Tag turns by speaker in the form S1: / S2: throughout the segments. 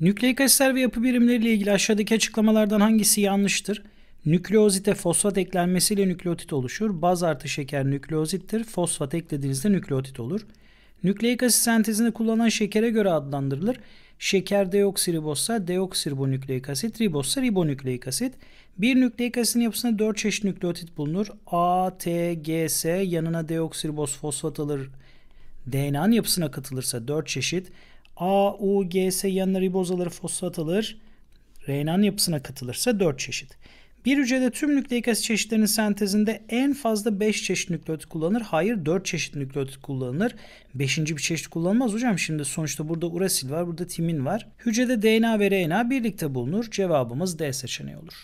S1: Nükleik asitler ve yapı birimleriyle ilgili aşağıdaki açıklamalardan hangisi yanlıştır? Nükleozite fosfat eklenmesiyle nükleotit oluşur. Baz artı şeker nükleozittir. Fosfat eklediğinizde nükleotit olur. Nükleik asit sentezinde kullanılan şekere göre adlandırılır. Şeker deoksiribozsa deoksiribonükleik asit, ribozsa ribonükleik asit. Bir nükleik asitin yapısında 4 çeşit nükleotit bulunur. A, T, G, S yanına deoksiriboz fosfat alır. DNA'nın yapısına katılırsa 4 çeşit. A, U, G, S yanına riboz alır, fosfat alır. Renan yapısına katılırsa 4 çeşit. Bir hücrede tüm nükleik asit çeşitlerinin sentezinde en fazla 5 çeşit nükleotit kullanır. Hayır 4 çeşit nükleotit kullanılır. 5. bir çeşit kullanılmaz hocam. Şimdi sonuçta burada urasil var, burada timin var. Hücrede DNA ve RNA birlikte bulunur. Cevabımız D seçeneği olur.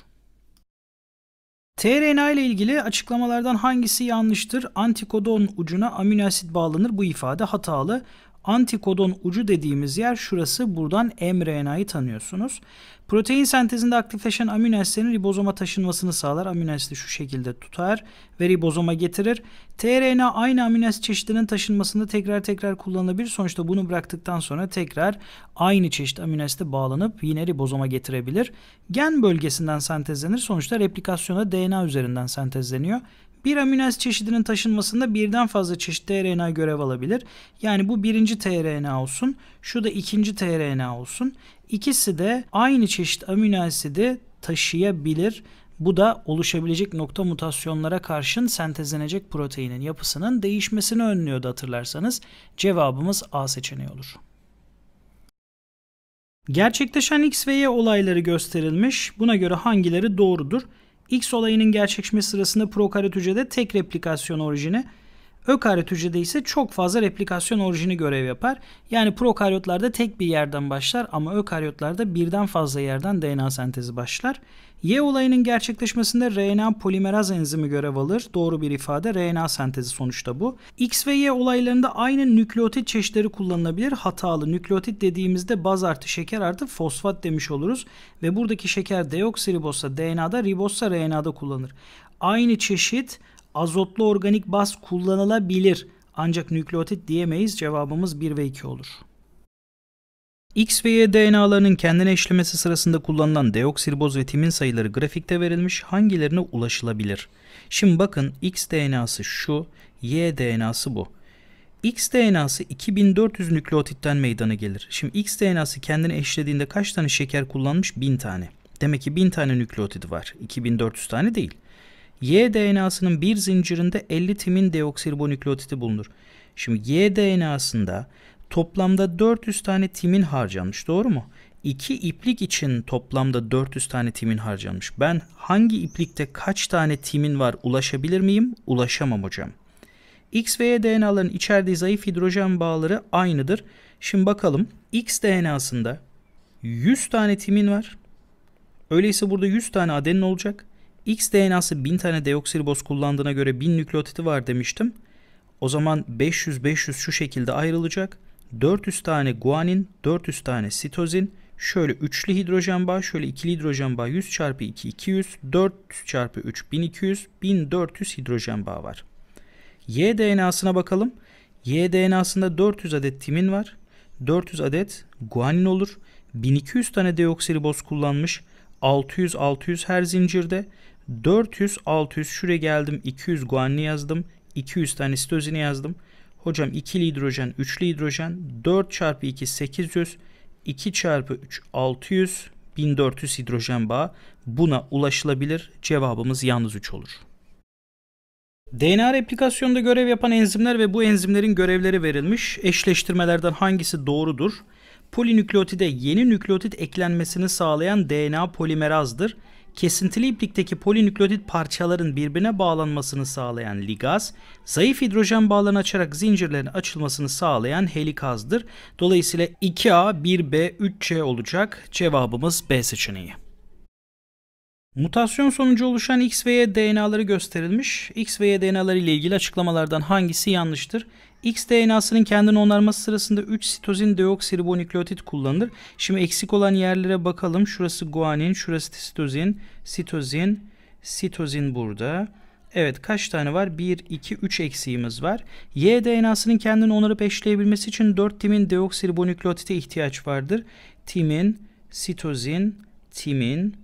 S1: tRNA ile ilgili açıklamalardan hangisi yanlıştır? Antikodon ucuna amino asit bağlanır. Bu ifade hatalı. Antikodon ucu dediğimiz yer şurası. Buradan mRNA'yı tanıyorsunuz. Protein sentezinde aktifleşen amino asitlerin ribozoma taşınmasını sağlar. Amino asidi şu şekilde tutar ve ribozoma getirir. tRNA aynı amino asit çeşitlerinin taşınmasında tekrar tekrar kullanılabilir. Sonuçta bunu bıraktıktan sonra tekrar aynı çeşit amino asite bağlanıp yine ribozoma getirebilir. Gen bölgesinden sentezlenir. Sonuçta replikasyona DNA üzerinden sentezleniyor. Bir aminoz çeşidinin taşınmasında birden fazla çeşit tRNA görev alabilir. Yani bu birinci tRNA olsun, şu da ikinci tRNA olsun. İkisi de aynı çeşit amino asidi taşıyabilir. Bu da oluşabilecek nokta mutasyonlara karşın sentezlenecek proteinin yapısının değişmesini önlüyordu hatırlarsanız. Cevabımız A seçeneği olur. Gerçekleşen X ve Y olayları gösterilmiş. Buna göre hangileri doğrudur? X olayının gerçekleşme sırasında prokaryot tek replikasyon orijini Ökaryot hücrede ise çok fazla replikasyon orijini görev yapar. Yani prokaryotlarda tek bir yerden başlar ama ökaryotlarda birden fazla yerden DNA sentezi başlar. Y olayının gerçekleşmesinde RNA polimeraz enzimi görev alır. Doğru bir ifade RNA sentezi sonuçta bu. X ve Y olaylarında aynı nükleotit çeşitleri kullanılabilir. Hatalı nükleotit dediğimizde baz artı şeker artı fosfat demiş oluruz. Ve buradaki şeker deoksiribosa DNA'da ribosa RNA'da kullanır. Aynı çeşit azotlu organik baz kullanılabilir ancak nükleotit diyemeyiz cevabımız 1 ve 2 olur. X ve Y DNA'larının kendine eşlemesi sırasında kullanılan deoksiriboz ve timin sayıları grafikte verilmiş hangilerine ulaşılabilir? Şimdi bakın X DNA'sı şu, Y DNA'sı bu. X DNA'sı 2400 nükleotitten meydana gelir. Şimdi X DNA'sı kendini eşlediğinde kaç tane şeker kullanmış? 1000 tane. Demek ki 1000 tane nükleotidi var. 2400 tane değil. Y DNA'sının bir zincirinde 50 timin deoksiribonükleotidi bulunur. Şimdi Y DNA'sında toplamda 400 tane timin harcanmış doğru mu? 2 iplik için toplamda 400 tane timin harcanmış. Ben hangi iplikte kaç tane timin var ulaşabilir miyim? Ulaşamam hocam. X ve Y DNA'ların içerdiği zayıf hidrojen bağları aynıdır. Şimdi bakalım X DNA'sında 100 tane timin var. Öyleyse burada 100 tane adenin olacak. X DNA'sı 1000 tane deoksiriboz kullandığına göre 1000 nükleotiti var demiştim. O zaman 500-500 şu şekilde ayrılacak. 400 tane guanin, 400 tane sitozin, şöyle üçlü hidrojen bağ, şöyle ikili hidrojen bağ 100 çarpı 2 200, 400 çarpı 3 1200, 1400 hidrojen bağ var. Y DNA'sına bakalım. Y DNA'sında 400 adet timin var. 400 adet guanin olur. 1200 tane deoksiriboz kullanmış. 600-600 her zincirde 400, 600 şuraya geldim 200 guanini yazdım. 200 tane stozini yazdım. Hocam 2'li hidrojen, 3'lü hidrojen 4 çarpı 2 800 2 çarpı 3 600 1400 hidrojen bağı buna ulaşılabilir. Cevabımız yalnız 3 olur. DNA replikasyonda görev yapan enzimler ve bu enzimlerin görevleri verilmiş. Eşleştirmelerden hangisi doğrudur? Polinükleotide yeni nükleotit eklenmesini sağlayan DNA polimerazdır kesintili iplikteki polinükleotit parçaların birbirine bağlanmasını sağlayan ligaz, zayıf hidrojen bağlarını açarak zincirlerin açılmasını sağlayan helikazdır. Dolayısıyla 2A, 1B, 3C olacak. Cevabımız B seçeneği. Mutasyon sonucu oluşan X ve Y DNA'ları gösterilmiş. X ve Y DNA'ları ile ilgili açıklamalardan hangisi yanlıştır? X DNA'sının kendini onarması sırasında 3 sitozin deoksiribonükleotit kullanılır. Şimdi eksik olan yerlere bakalım. Şurası guanin, şurası sitozin, sitozin, sitozin burada. Evet kaç tane var? 1, 2, 3 eksiğimiz var. Y DNA'sının kendini onarıp eşleyebilmesi için 4 timin deoksiribonükleotite ihtiyaç vardır. Timin, sitozin, timin,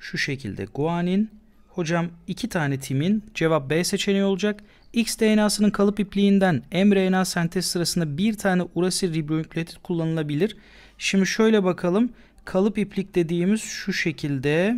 S1: şu şekilde guanin. Hocam iki tane timin cevap B seçeneği olacak. X DNA'sının kalıp ipliğinden mRNA sentez sırasında bir tane urasil ribonükleotit kullanılabilir. Şimdi şöyle bakalım. Kalıp iplik dediğimiz şu şekilde.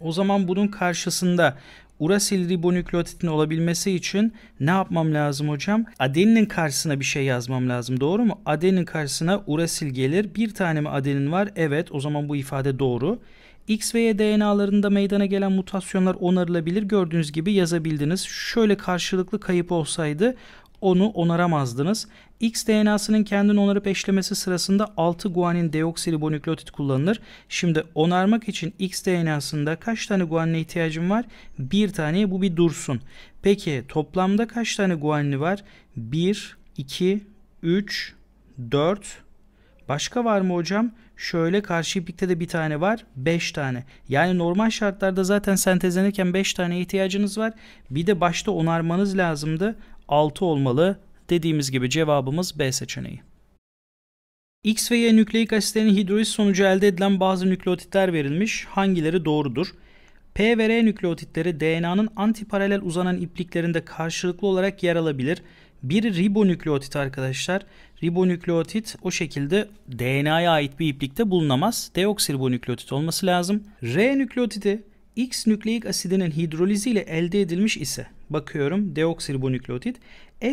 S1: O zaman bunun karşısında urasil ribonükleotitin olabilmesi için ne yapmam lazım hocam? Adeninin karşısına bir şey yazmam lazım doğru mu? Adenin karşısına urasil gelir. Bir tane mi adenin var? Evet o zaman bu ifade doğru. X ve Y DNA'larında meydana gelen mutasyonlar onarılabilir. Gördüğünüz gibi yazabildiniz. Şöyle karşılıklı kayıp olsaydı onu onaramazdınız. X DNA'sının kendini onarıp eşlemesi sırasında 6 guanin deoksiribonükleotit kullanılır. Şimdi onarmak için X DNA'sında kaç tane guanine ihtiyacım var? Bir tane bu bir dursun. Peki toplamda kaç tane guanini var? 1, 2, 3, 4, Başka var mı hocam? Şöyle karşı iplikte de bir tane var. 5 tane. Yani normal şartlarda zaten sentezlenirken 5 tane ihtiyacınız var. Bir de başta onarmanız lazımdı. 6 olmalı. Dediğimiz gibi cevabımız B seçeneği. X ve Y nükleik asitlerinin hidroliz sonucu elde edilen bazı nükleotitler verilmiş. Hangileri doğrudur? P ve R nükleotitleri DNA'nın antiparalel uzanan ipliklerinde karşılıklı olarak yer alabilir bir ribonükleotit arkadaşlar. Ribonükleotit o şekilde DNA'ya ait bir iplikte bulunamaz. Deoksiribonükleotit olması lazım. R nükleotidi X nükleik asidinin hidroliziyle elde edilmiş ise bakıyorum deoksiribonükleotit.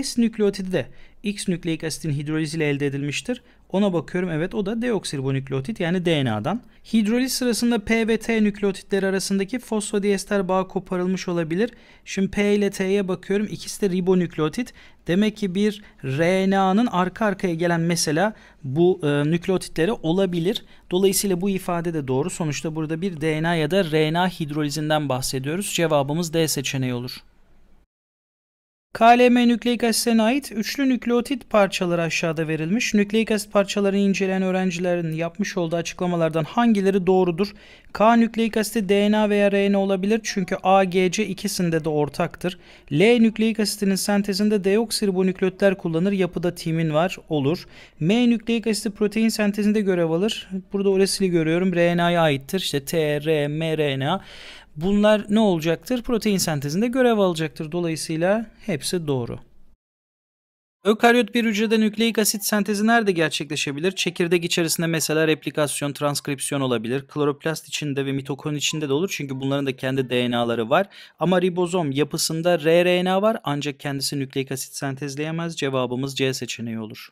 S1: S nükleotidi de X nükleik asitin hidroliziyle elde edilmiştir. Ona bakıyorum evet o da deoksiribonükleotit yani DNA'dan. Hidroliz sırasında P ve T nükleotitleri arasındaki fosfodiester bağ koparılmış olabilir. Şimdi P ile T'ye bakıyorum ikisi de ribonükleotit. Demek ki bir RNA'nın arka arkaya gelen mesela bu e, nükleotitleri olabilir. Dolayısıyla bu ifade de doğru. Sonuçta burada bir DNA ya da RNA hidrolizinden bahsediyoruz. Cevabımız D seçeneği olur. KLM nükleik asitlerine ait üçlü nükleotit parçaları aşağıda verilmiş. Nükleik asit parçalarını inceleyen öğrencilerin yapmış olduğu açıklamalardan hangileri doğrudur? K nükleik asiti DNA veya RNA olabilir çünkü A, G, C ikisinde de ortaktır. L nükleik asitinin sentezinde deoksiribonükleotler kullanır. Yapıda timin var olur. M nükleik asiti protein sentezinde görev alır. Burada oresili görüyorum. RNA'ya aittir. İşte T, R, mRNA. Bunlar ne olacaktır? Protein sentezinde görev alacaktır. Dolayısıyla hepsi doğru. Ökaryot bir hücrede nükleik asit sentezi nerede gerçekleşebilir? Çekirdek içerisinde mesela replikasyon, transkripsiyon olabilir. Kloroplast içinde ve mitokon içinde de olur çünkü bunların da kendi DNA'ları var. Ama ribozom yapısında RRNA var ancak kendisi nükleik asit sentezleyemez. Cevabımız C seçeneği olur.